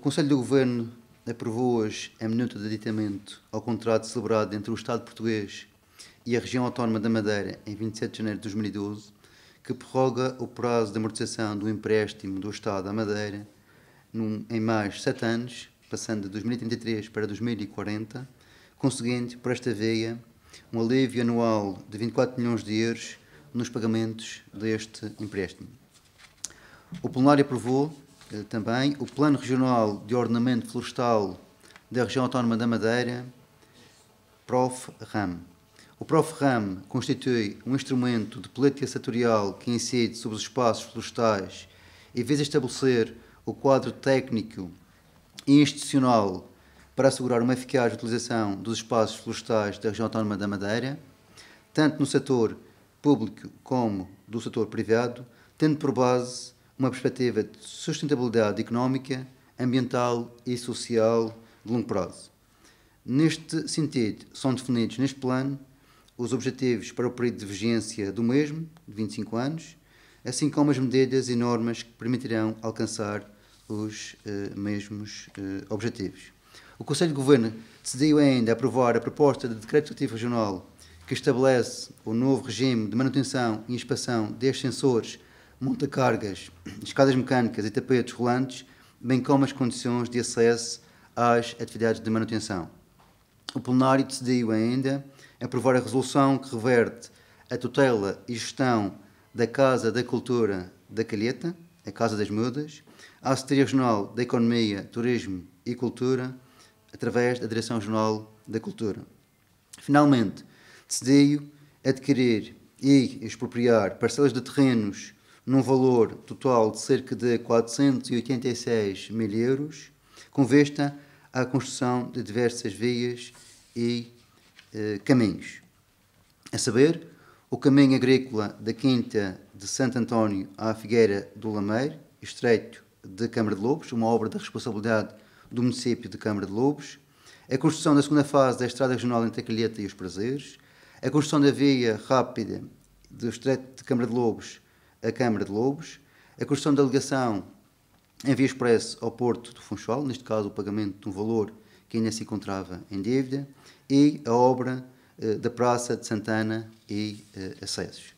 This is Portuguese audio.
O Conselho de Governo aprovou hoje a minuta de aditamento ao contrato celebrado entre o Estado português e a região autónoma da Madeira em 27 de janeiro de 2012, que prorroga o prazo de amortização do empréstimo do Estado à Madeira num, em mais sete anos, passando de 2033 para 2040, conseguindo, por esta veia, um alívio anual de 24 milhões de euros nos pagamentos deste empréstimo. O plenário aprovou também o Plano Regional de Ordenamento Florestal da Região Autónoma da Madeira, Prof. RAM. O Prof. RAM constitui um instrumento de política setorial que incide sobre os espaços florestais e visa estabelecer o quadro técnico e institucional para assegurar uma eficaz utilização dos espaços florestais da região autónoma da Madeira, tanto no setor público como do setor privado, tendo por base uma perspectiva de sustentabilidade económica, ambiental e social de longo prazo. Neste sentido, são definidos neste plano os objetivos para o período de vigência do mesmo, de 25 anos, assim como as medidas e normas que permitirão alcançar os eh, mesmos eh, objetivos. O Conselho de Governo decidiu ainda aprovar a proposta de Decreto Executivo Regional que estabelece o novo regime de manutenção e inspeção de ascensores montacargas, escadas mecânicas e tapetes rolantes, bem como as condições de acesso às atividades de manutenção. O plenário decidiu ainda aprovar a resolução que reverte a tutela e gestão da Casa da Cultura da Calheta, a Casa das Mudas, à Secretaria Regional da Economia, Turismo e Cultura, através da Direção Regional da Cultura. Finalmente, decidiu adquirir e expropriar parcelas de terrenos num valor total de cerca de 486 mil euros, com vista à construção de diversas vias e eh, caminhos. A saber, o caminho agrícola da Quinta de Santo António à Figueira do Lameiro, estreito de Câmara de Lobos, uma obra da responsabilidade do município de Câmara de Lobos, a construção da segunda fase da Estrada Regional entre a Calheta e os Prazeres, a construção da via rápida do estreito de Câmara de Lobos a Câmara de Lobos, a construção da ligação em via expresso ao Porto do Funchal, neste caso o pagamento de um valor que ainda se encontrava em dívida, e a obra eh, da Praça de Santana e eh, acessos.